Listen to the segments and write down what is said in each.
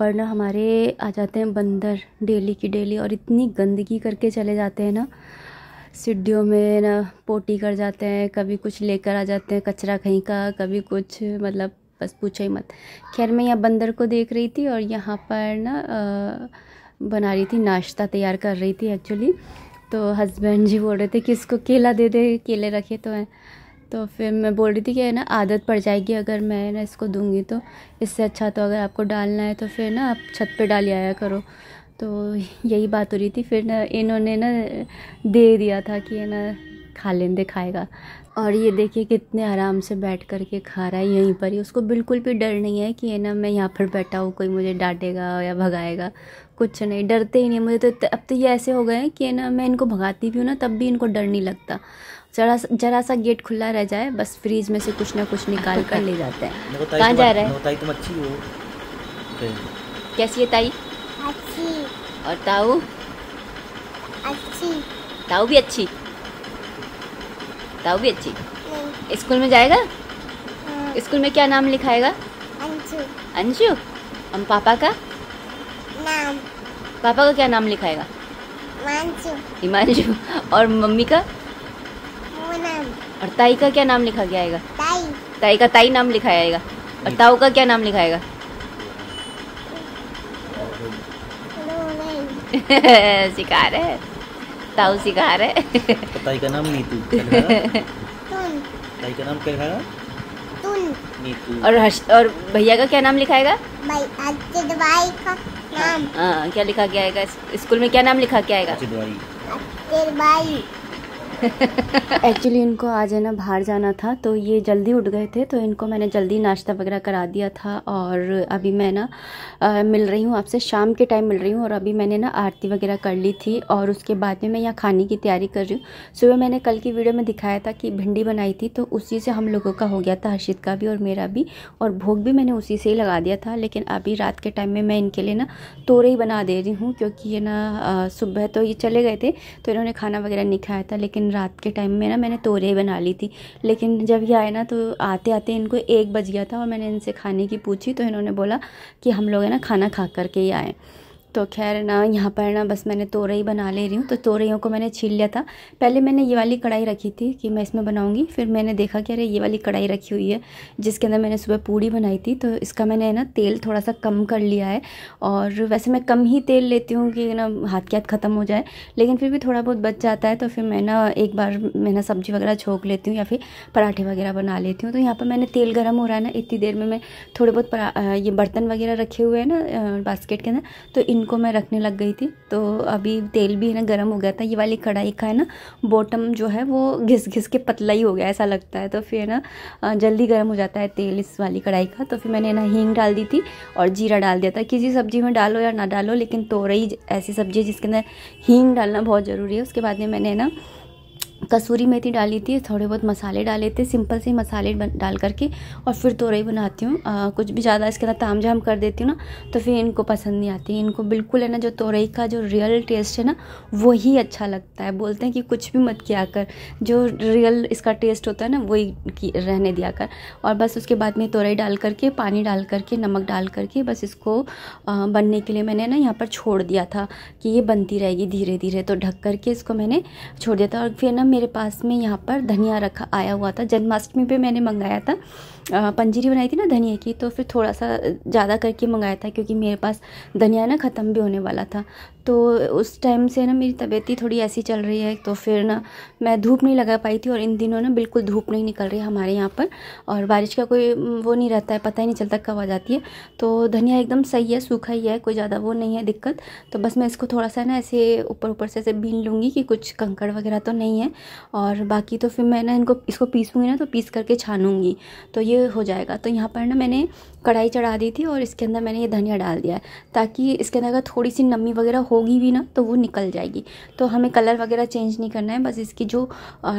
पर ना हमारे आ जाते हैं बंदर डेली की डेली और इतनी गंदगी करके चले जाते हैं ना सीढ़ियों में ना पोटी कर जाते हैं कभी कुछ लेकर आ जाते हैं कचरा कहीं का कभी कुछ मतलब बस पूछो ही मत खैर मैं यहाँ बंदर को देख रही थी और यहाँ पर ना बना रही थी नाश्ता तैयार कर रही थी एक्चुअली तो हस्बैंड जी बोल रहे थे कि इसको केला दे दे केले रखे तो हैं तो फिर मैं बोल रही थी कि है ना आदत पड़ जाएगी अगर मैं ना इसको दूंगी तो इससे अच्छा तो अगर आपको डालना है तो फिर ना आप छत पे डाल आया करो तो यही बात हो रही थी फिर ना इन्होंने ना दे दिया था कि है ना खा लें खाएगा और ये देखिए कितने आराम से बैठ कर के खा रहा है यहीं पर ही उसको बिल्कुल भी डर नहीं है कि है ना मैं यहाँ पर बैठा हूँ कोई मुझे डांटेगा या भगाएगा कुछ नहीं डरते ही नहीं मुझे तो अब तो ये ऐसे हो गए हैं कि है ना मैं इनको भगाती भी हूँ ना तब भी इनको डर नहीं लगता जरा जरा सा गेट खुला रह जाए बस फ्रीज में से कुछ ना कुछ निकाल कर ले जाते हैं कहाँ जा रहे हैं तुम अच्छी हो कैसी है ताई अच्छी और ताऊ अच्छी ताऊ भी अच्छी ताऊ भी अच्छी हम्म। स्कूल में जाएगा हाँ। स्कूल में क्या नाम लिखाएगा अंशु अंशु हम पापा का नाम पापा का क्या नाम लिखाएगा हिमांशु और मम्मी का नाम और ताई का क्या नाम लिखा गया आएगा ताई ताई का ताई नाम लिखा जाएगा और ताऊ का क्या नाम लिखा आएगा शिकार है ताऊ सिखा रहे तो ताई का नाम नीतू ताई का नाम क्या लिखा और हर्ष और भैया का क्या नाम लिखाएगा भाई भाई का नाम आ, हाँ, क्या लिखा गया है स्कूल में क्या नाम लिखा क्या आएगा भाई एक्चुअली इनको आज है ना बाहर जाना था तो ये जल्दी उठ गए थे तो इनको मैंने जल्दी नाश्ता वगैरह करा दिया था और अभी मैं ना मिल रही हूँ आपसे शाम के टाइम मिल रही हूँ और अभी मैंने ना आरती वगैरह कर ली थी और उसके बाद में मैं यहाँ खाने की तैयारी कर रही हूँ सुबह मैंने कल की वीडियो में दिखाया था कि भिंडी बनाई थी तो उसी से हम लोगों का हो गया था हर्षित का भी और मेरा भी और भोग भी मैंने उसी से ही लगा दिया था लेकिन अभी रात के टाइम में मैं इनके लिए ना तोरे ही बना दे रही हूँ क्योंकि ये ना सुबह तो ये चले गए थे तो इन्होंने खाना वगैरह नहीं खाया था लेकिन रात के टाइम में ना मैंने तोरे बना ली थी लेकिन जब ये आए ना तो आते आते इनको एक बज गया था और मैंने इनसे खाने की पूछी तो इन्होंने बोला कि हम लोग है ना खाना खा करके ही आए तो खैर ना यहाँ पर ना बस मैंने तोरई बना ले रही हूँ तो तोरईयों को मैंने छील लिया था पहले मैंने ये वाली कढ़ाई रखी थी कि मैं इसमें बनाऊँगी फिर मैंने देखा कि अरे ये वाली कढ़ाई रखी हुई है जिसके अंदर मैंने सुबह पूड़ी बनाई थी तो इसका मैंने ना तेल थोड़ा सा कम कर लिया है और वैसे मैं कम ही तेल लेती हूँ कि ना हाथ के हाथ ख़त्म हो जाए लेकिन फिर भी थोड़ा बहुत बच जाता है तो फिर मैं ना एक बार मैं ना सब्ज़ी वगैरह छोंक लेती हूँ या फिर पराठे वगैरह बना लेती हूँ तो यहाँ पर मैंने तेल गर्म हो रहा है ना इतनी देर में मैं थोड़े बहुत ये बर्तन वगैरह रखे हुए हैं ना बास्केट के अंदर तो इन इनको मैं रखने लग गई थी तो अभी तेल भी है ना गर्म हो गया था ये वाली कढ़ाई का है ना बॉटम जो है वो घिस घिस के पतला ही हो गया ऐसा लगता है तो फिर ना जल्दी गर्म हो जाता है तेल इस वाली कढ़ाई का तो फिर मैंने ना हींग डाल दी थी और जीरा डाल दिया था किसी सब्ज़ी में डालो या ना डालो लेकिन तोरई ऐसी सब्ज़ी है जिसके अंदर हींग डालना बहुत ज़रूरी है उसके बाद में मैंने ना कसूरी मेथी डाली थी थोड़े बहुत मसाले डाले थे सिंपल से मसाले डाल करके और फिर तोरई बनाती हूँ कुछ भी ज़्यादा इसके अंदर ताम झाम कर देती हूँ ना तो फिर इनको पसंद नहीं आती इनको बिल्कुल है ना जो तोरई का जो रियल टेस्ट है ना वही अच्छा लगता है बोलते हैं कि कुछ भी मत किया कर जो रियल इसका टेस्ट होता है ना वही रहने दिया कर और बस उसके बाद में तोरई डाल करके पानी डाल करके नमक डाल करके बस इसको बनने के लिए मैंने ना यहाँ पर छोड़ दिया था कि ये बनती रहेगी धीरे धीरे तो ढक करके इसको मैंने छोड़ दिया था और फिर ना मेरे पास में यहाँ पर धनिया रखा आया हुआ था जन्माष्टमी पे मैंने मंगाया था पंजीरी बनाई थी ना धनिया की तो फिर थोड़ा सा ज़्यादा करके मंगाया था क्योंकि मेरे पास धनिया ना ख़त्म भी होने वाला था तो उस टाइम से ना मेरी तबीयत ही थोड़ी ऐसी चल रही है तो फिर ना मैं धूप नहीं लगा पाई थी और इन दिनों ना बिल्कुल धूप नहीं निकल रही हमारे यहाँ पर और बारिश का कोई वो नहीं रहता है पता ही नहीं चलता कब आ जाती है तो धनिया एकदम सही है सूखा ही है कोई ज़्यादा वो नहीं है दिक्कत तो बस मैं इसको थोड़ा सा ना ऐसे ऊपर ऊपर से ऐसे बीन लूँगी कि कुछ कंकड़ वगैरह तो नहीं है और बाकी तो फिर मैं ना इनको इसको पीसूँगी ना तो पीस करके छानूँगी तो ये हो जाएगा तो यहाँ पर ना मैंने कढ़ाई चढ़ा दी थी और इसके अंदर मैंने ये धनिया डाल दिया है ताकि इसके अंदर अगर थोड़ी सी नमी वगैरह होगी भी ना तो वो निकल जाएगी तो हमें कलर वगैरह चेंज नहीं करना है बस इसकी जो आ,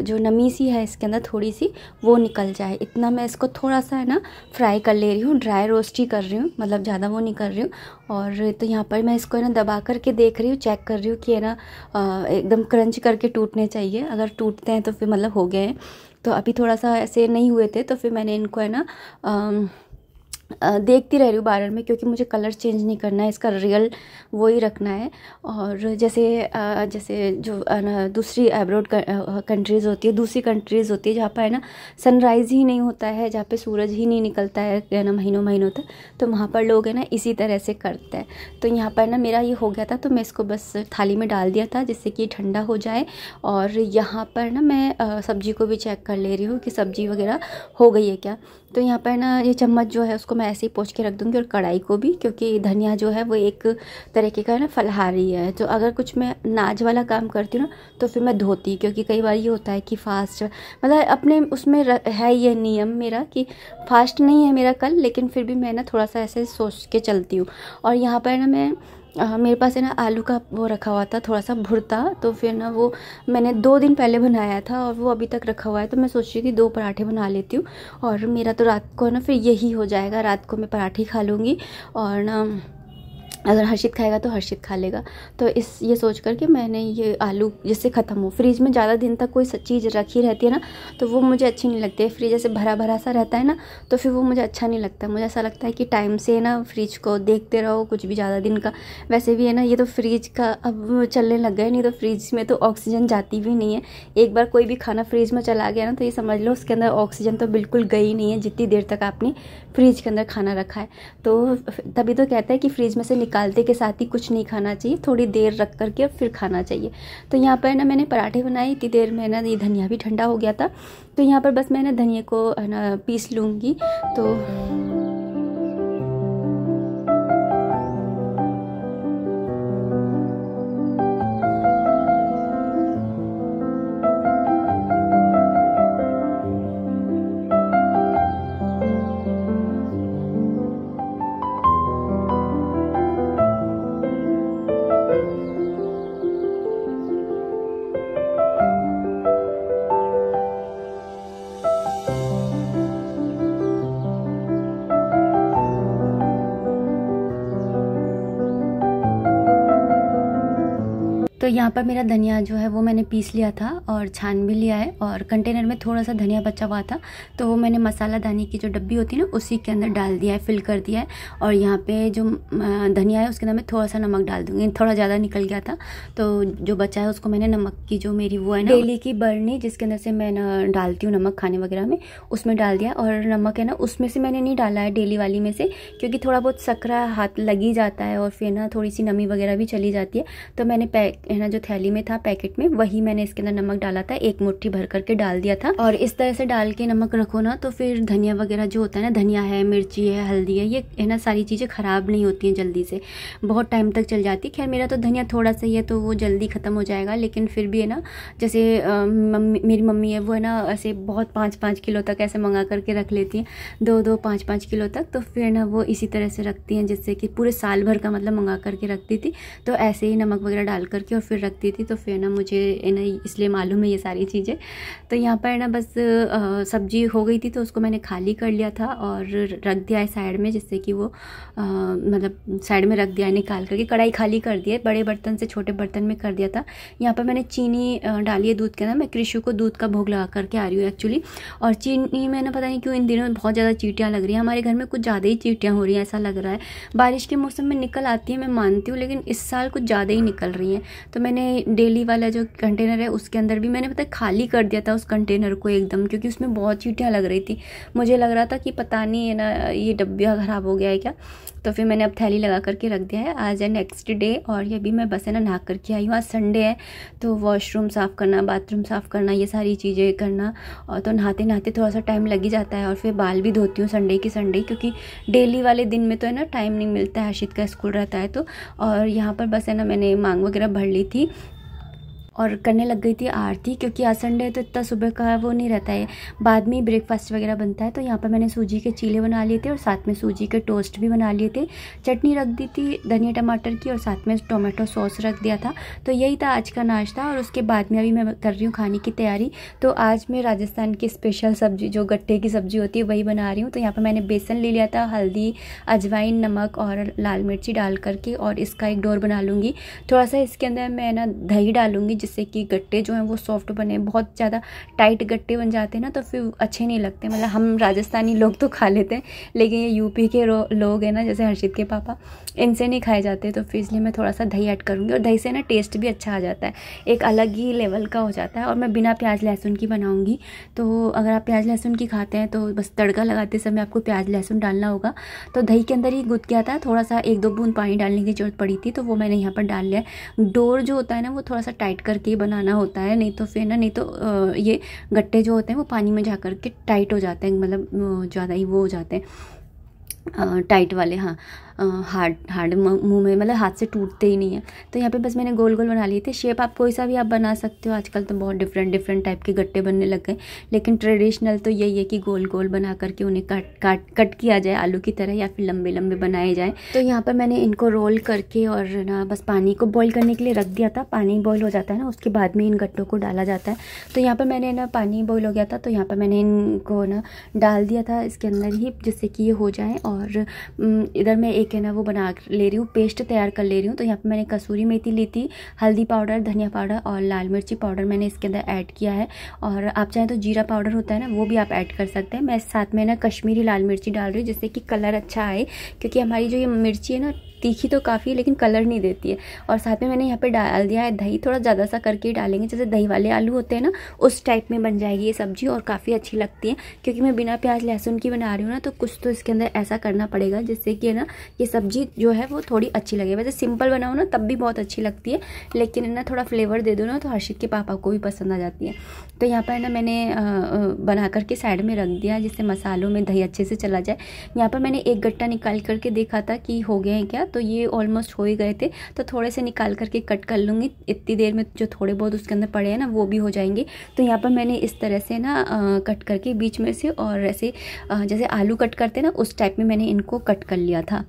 जो नमी सी है इसके अंदर थोड़ी सी वो निकल जाए इतना मैं इसको थोड़ा सा है ना फ्राई कर ले रही हूँ ड्राई रोस्ट ही कर रही हूँ मतलब ज़्यादा वो नहीं कर रही हूँ और तो यहाँ पर मैं इसको है ना दबा करके देख रही हूँ चेक कर रही हूँ कि है ना एकदम क्रंच करके टूटने चाहिए अगर टूटते हैं तो फिर मतलब हो गए हैं तो अभी थोड़ा सा ऐसे नहीं हुए थे तो फिर मैंने इनको है ना देखती रह रही हूँ बारह में क्योंकि मुझे कलर चेंज नहीं करना है इसका रियल वही रखना है और जैसे जैसे जो दूसरी एब्रोड कंट्रीज़ होती है दूसरी कंट्रीज़ होती है जहाँ पर है ना सनराइज़ ही नहीं होता है जहाँ पे सूरज ही नहीं निकलता है है ना महीनों महीनों तक तो वहाँ पर लोग है ना इसी तरह से करते हैं तो यहाँ पर ना मेरा ये हो गया था तो मैं इसको बस थाली में डाल दिया था जिससे कि ठंडा हो जाए और यहाँ पर ना मैं सब्ज़ी को भी चेक कर ले रही हूँ कि सब्ज़ी वगैरह हो गई है क्या तो यहाँ पर ना ये चम्मच जो है उसको इसको मैं ऐसे ही पोछ के रख दूँगी और कढ़ाई को भी क्योंकि धनिया जो है वो एक तरीके का है ना फलहारी है तो अगर कुछ मैं नाज वाला काम करती हूँ ना तो फिर मैं धोती क्योंकि कई बार ये होता है कि फास्ट मतलब अपने उसमें है ये नियम मेरा कि फास्ट नहीं है मेरा कल लेकिन फिर भी मैं ना थोड़ा सा ऐसे सोच के चलती हूँ और यहाँ पर ना मैं आ, मेरे पास है ना आलू का वो रखा हुआ था थोड़ा सा भुरता तो फिर ना वो मैंने दो दिन पहले बनाया था और वो अभी तक रखा हुआ है तो मैं सोच रही थी दो पराठे बना लेती हूँ और मेरा तो रात को ना फिर यही हो जाएगा रात को मैं पराठे खा लूँगी और ना अगर हर्षित खाएगा तो हर्षित खा लेगा तो इस ये सोच कर मैंने ये आलू जिससे ख़त्म हो फ्रिज में ज़्यादा दिन तक कोई चीज़ रखी रहती है ना तो वो मुझे अच्छी नहीं लगती है फ्रिज ऐसे भरा भरा सा रहता है ना तो फिर वो मुझे अच्छा नहीं लगता मुझे ऐसा लगता है कि टाइम से ना फ्रिज को देखते रहो कुछ भी ज़्यादा दिन का वैसे भी है ना ये तो फ्रिज का अब चलने लग गए नहीं तो फ्रिज में तो ऑक्सीजन जाती भी नहीं है एक बार कोई भी खाना फ्रिज में चला गया ना तो ये समझ लो उसके अंदर ऑक्सीजन तो बिल्कुल गई नहीं है जितनी देर तक आपने फ्रिज के अंदर खाना रखा है तो तभी तो कहते हैं कि फ्रिज में से निकल निकालते के साथ ही कुछ नहीं खाना चाहिए थोड़ी देर रख करके और फिर खाना चाहिए तो यहाँ पर ना मैंने पराठे बनाए इतनी देर में ना ये धनिया भी ठंडा हो गया था तो यहाँ पर बस मैं ना धनिया को ना पीस लूँगी तो तो यहाँ पर मेरा धनिया जो है वो मैंने पीस लिया था और छान भी लिया है और कंटेनर में थोड़ा सा धनिया बचा हुआ था तो वो मैंने मसाला दानी की जो डब्बी होती है ना उसी के अंदर डाल दिया है फिल कर दिया है और यहाँ पे जो धनिया है उसके अंदर मैं थोड़ा सा नमक डाल दूँगी थोड़ा ज़्यादा निकल गया था तो जो बचा है उसको मैंने नमक की जो मेरी वो है ना डेली की बर्नी जिसके अंदर से मैं डालती हूँ नमक खाने वगैरह में उसमें डाल दिया और नमक है ना उसमें से मैंने नहीं डाला है डेली वाली में से क्योंकि थोड़ा बहुत सकरा हाथ लग ही जाता है और फिर ना थोड़ी सी नमी वगैरह भी चली जाती है तो मैंने पैक है ना जो थैली में था पैकेट में वही मैंने इसके अंदर नमक डाला था एक मुट्ठी भर करके डाल दिया था और इस तरह से डाल के नमक रखो ना तो फिर धनिया वगैरह जो होता है ना धनिया है मिर्ची है हल्दी है ये है ना सारी चीज़ें ख़राब नहीं होती हैं जल्दी से बहुत टाइम तक चल जाती खैर मेरा तो धनिया थोड़ा सा ही है तो वो जल्दी ख़त्म हो जाएगा लेकिन फिर भी है ना जैसे मम्मी मेरी मम्मी है वो है ना ऐसे बहुत पाँच पाँच किलो तक ऐसे मंगा करके रख लेती हैं दो दो पाँच पाँच किलो तक तो फिर ना वो इसी तरह से रखती हैं जिससे कि पूरे साल भर का मतलब मंगा करके रखती थी तो ऐसे ही नमक वगैरह डाल करके और फिर रखती थी तो फिर ना मुझे ना इसलिए मालूम है ये सारी चीज़ें तो यहाँ पर ना बस सब्जी हो गई थी तो उसको मैंने खाली कर लिया था और रख दिया है साइड में जिससे कि वो मतलब साइड में रख दिया है निकाल करके कढ़ाई खाली कर दी है बड़े बर्तन से छोटे बर्तन में कर दिया था यहाँ पर मैंने चीनी डाली है दूध के अंदर मैं कृषि को दूध का भोग लगा करके आ रही हूँ एक्चुअली और चीनी मैंने पता नहीं क्यों इन दिनों बहुत ज़्यादा चीटियाँ लग रही हैं हमारे घर में कुछ ज़्यादा ही चीटियाँ हो रही हैं ऐसा लग रहा है बारिश के मौसम में निकल आती है मैं मानती हूँ लेकिन इस साल कुछ ज़्यादा ही निकल रही हैं तो मैंने डेली वाला जो कंटेनर है उसके अंदर भी मैंने पता खाली कर दिया था उस कंटेनर को एकदम क्योंकि उसमें बहुत चीटियाँ लग रही थी मुझे लग रहा था कि पता नहीं है ना ये डब्बा ख़राब हो गया है क्या तो फिर मैंने अब थैली लगा करके रख दिया है आज है नेक्स्ट डे और ये भी मैं बस है ना नहा करके आई हूँ आज संडे है तो वॉशरूम साफ़ करना बाथरूम साफ़ करना ये सारी चीज़ें करना और तो नहाते नहाते थोड़ा सा टाइम लग ही जाता है और फिर बाल भी धोती हूँ संडे की संडे क्योंकि डेली वाले दिन में तो है ना टाइम नहीं मिलता है हर्षित का स्कूल रहता है तो और यहाँ पर बस है ना मैंने मांग वगैरह भर ली थी और करने लग गई थी आरती क्योंकि आज संडे तो इतना सुबह का वो नहीं रहता है बाद में ही ब्रेकफास्ट वगैरह बनता है तो यहाँ पर मैंने सूजी के चीले बना लिए थे और साथ में सूजी के टोस्ट भी बना लिए थे चटनी रख दी थी धनिया टमाटर की और साथ में टोमेटो सॉस रख दिया था तो यही था आज का नाश्ता और उसके बाद में अभी मैं कर रही हूँ खाने की तैयारी तो आज मैं राजस्थान की स्पेशल सब्जी जो गट्टे की सब्ज़ी होती है वही बना रही हूँ तो यहाँ पर मैंने बेसन ले लिया था हल्दी अजवाइन नमक और लाल मिर्ची डाल करके और इसका एक डोर बना लूँगी थोड़ा सा इसके अंदर मैं ना दही डालूँगी जिससे कि गट्टे जो हैं वो सॉफ्ट बने बहुत ज़्यादा टाइट गट्टे बन जाते हैं ना तो फिर अच्छे नहीं लगते मतलब हम राजस्थानी लोग तो खा लेते हैं लेकिन ये यूपी के लोग हैं ना जैसे हर्षित के पापा इनसे नहीं खाए जाते तो फिर इसलिए मैं थोड़ा सा दही ऐड करूँगी और दही से ना टेस्ट भी अच्छा आ जाता है एक अलग ही लेवल का हो जाता है और मैं बिना प्याज लहसुन की बनाऊँगी तो अगर आप प्याज लहसुन की खाते हैं तो बस तड़का लगाते समय आपको प्याज लहसुन डालना होगा तो दही के अंदर ही गुद गया था थोड़ा सा एक दो बूंद पानी डालने की ज़रूरत पड़ी थी तो वो मैंने यहाँ पर डाल लिया डोर जो होता है ना वो थोड़ा सा टाइट कर करके ही बनाना होता है नहीं तो फिर ना नहीं तो ये गट्टे जो होते हैं वो पानी में जा कर के टाइट हो जाते हैं मतलब ज़्यादा ही वो हो जाते हैं टाइट वाले हाँ हार्ड हार्ड मुंह में मतलब हाथ से टूटते ही नहीं है तो यहाँ पे बस मैंने गोल गोल बना लिए थे शेप आप कोई सा भी आप बना सकते हो आजकल तो बहुत डिफरेंट डिफरेंट टाइप के गट्टे बनने लग गए लेकिन ट्रेडिशनल तो यही है कि गोल गोल बना करके उन्हें काट काट कट किया जाए आलू की तरह या फिर लंबे लंबे बनाए जाए तो यहाँ पर मैंने इनको रोल करके और ना बस पानी को बॉयल करने के लिए रख दिया था पानी बॉयल हो जाता है ना उसके बाद में इन गट्टों को डाला जाता है तो यहाँ पर मैंने ना पानी बॉयल हो गया था तो यहाँ पर मैंने इनको ना डाल दिया था इसके अंदर ही जिससे कि ये हो जाए और इधर मैं एक एक है ना वो बना ले रही हूँ पेस्ट तैयार कर ले रही हूँ तो यहाँ पे मैंने कसूरी मेथी ली थी हल्दी पाउडर धनिया पाउडर और लाल मिर्ची पाउडर मैंने इसके अंदर ऐड किया है और आप चाहें तो जीरा पाउडर होता है ना वो भी आप ऐड कर सकते हैं मैं साथ में ना कश्मीरी लाल मिर्ची डाल रही हूँ जिससे कि कलर अच्छा आए क्योंकि हमारी जो ये मिर्ची है ना तीखी तो काफ़ी है लेकिन कलर नहीं देती है और साथ में मैंने यहाँ पे डाल दिया है दही थोड़ा ज़्यादा सा करके ही डालेंगे जैसे दही वाले आलू होते हैं ना उस टाइप में बन जाएगी ये सब्ज़ी और काफ़ी अच्छी लगती है क्योंकि मैं बिना प्याज लहसुन की बना रही हूँ ना तो कुछ तो इसके अंदर ऐसा करना पड़ेगा जिससे कि ना ये सब्ज़ी जो है वो थोड़ी अच्छी लगे वैसे सिंपल बनाओ ना तब भी बहुत अच्छी लगती है लेकिन ना थोड़ा फ्लेवर दे दो ना तो हर्षित के पापा को भी पसंद आ जाती है तो यहाँ पर ना मैंने बना करके साइड में रख दिया जिससे मसालों में दही अच्छे से चला जाए यहाँ पर मैंने एक गट्टा निकाल करके देखा था कि हो गया है क्या तो ये ऑलमोस्ट हो ही गए थे तो थोड़े से निकाल करके कट कर लूँगी इतनी देर में जो थोड़े बहुत उसके अंदर पड़े हैं ना वो भी हो जाएंगे तो यहाँ पर मैंने इस तरह से ना आ, कट करके बीच में से और ऐसे जैसे आलू कट करते ना उस टाइप में मैंने इनको कट कर लिया था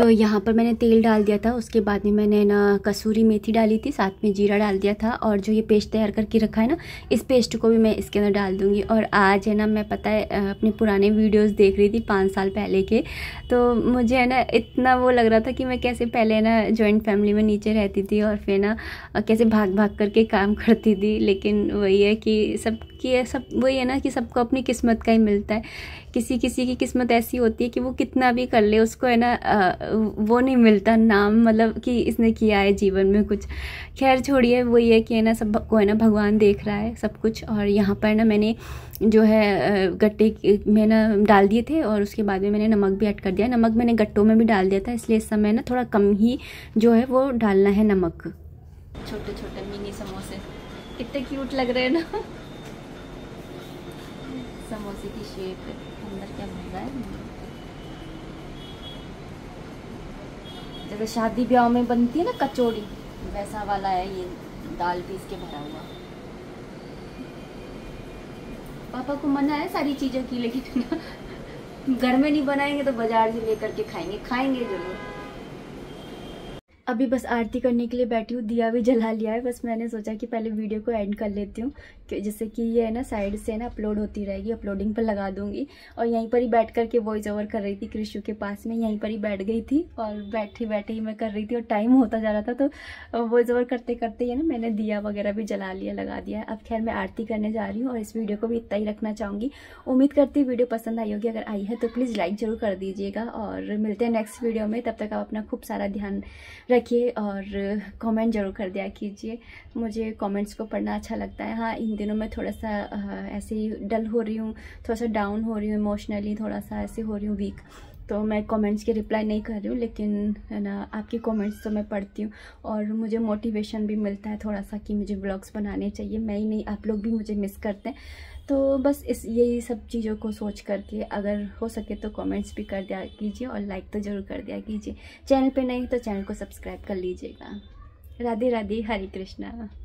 तो यहाँ पर मैंने तेल डाल दिया था उसके बाद में मैंने ना कसूरी मेथी डाली थी साथ में जीरा डाल दिया था और जो ये पेस्ट तैयार करके रखा है ना इस पेस्ट को भी मैं इसके अंदर डाल दूँगी और आज है ना मैं पता है अपने पुराने वीडियोज़ देख रही थी पाँच साल पहले के तो मुझे है ना इतना वो लग रहा था कि मैं कैसे पहले ना जॉइंट फैमिली में नीचे रहती थी और फिर ना कैसे भाग भाग करके काम करती थी लेकिन वही है कि सब कि ये सब वही है ना कि सबको अपनी किस्मत का ही मिलता है किसी किसी की किस्मत ऐसी होती है कि वो कितना भी कर ले उसको है ना वो नहीं मिलता नाम मतलब कि इसने किया है जीवन में कुछ खैर छोड़िए वही है कि है ना सबको है ना भगवान देख रहा है सब कुछ और यहाँ पर ना मैंने जो है गट्टे में ना डाल दिए थे और उसके बाद में मैंने नमक भी ऐड कर दिया नमक मैंने गट्टों में भी डाल दिया था इसलिए इस समय ना थोड़ा कम ही जो है वो डालना है नमक छोटे छोटे मिनी समोसे कितने क्यूट लग रहे हैं ना समोसे की शेप अंदर क्या मिल रहा है जैसे शादी ब्याह में बनती है ना कचौड़ी वैसा वाला है ये दाल पीस के भरा हुआ पापा को मना है सारी चीज़ों की लेकिन घर में नहीं बनाएंगे तो बाजार से लेकर के खाएंगे खाएंगे जरूर अभी बस आरती करने के लिए बैठी हूँ दिया भी जला लिया है बस मैंने सोचा कि पहले वीडियो को एंड कर लेती हूँ जैसे कि ये है ना साइड से ना अपलोड होती रहेगी अपलोडिंग पर लगा दूंगी और यहीं पर ही बैठ करके वॉइस ओवर कर रही थी कृषि के पास में यहीं पर ही बैठ गई थी और बैठे बैठे ही मैं कर रही थी और टाइम होता जा रहा था तो वॉइस ओवर करते करते ही ना मैंने दिया वगैरह भी जला लिया लगा दिया अब खैर मैं आरती करने जा रही हूँ और इस वीडियो को भी इतना ही रखना चाहूँगी उम्मीद करती वीडियो पसंद आई होगी अगर आई है तो प्लीज़ लाइक ज़रूर कर दीजिएगा और मिलते हैं नेक्स्ट वीडियो में तब तक आप अपना खूब सारा ध्यान रख रखिए और कमेंट ज़रूर कर दिया कीजिए मुझे कमेंट्स को पढ़ना अच्छा लगता है हाँ इन दिनों मैं थोड़ा सा ऐसे ही डल हो रही हूँ थोड़ा सा डाउन हो रही हूँ इमोशनली थोड़ा सा ऐसे हो रही हूँ वीक तो मैं कमेंट्स के रिप्लाई नहीं कर रही हूँ लेकिन है ना आपके कमेंट्स तो मैं पढ़ती हूँ और मुझे मोटिवेशन भी मिलता है थोड़ा सा कि मुझे ब्लॉग्स बनाने चाहिए मैं ही नहीं आप लोग भी मुझे मिस करते हैं तो बस इस यही सब चीज़ों को सोच करके अगर हो सके तो कमेंट्स भी कर दिया कीजिए और लाइक तो ज़रूर कर दिया कीजिए चैनल पे नहीं तो चैनल को सब्सक्राइब कर लीजिएगा राधे राधे हरे कृष्णा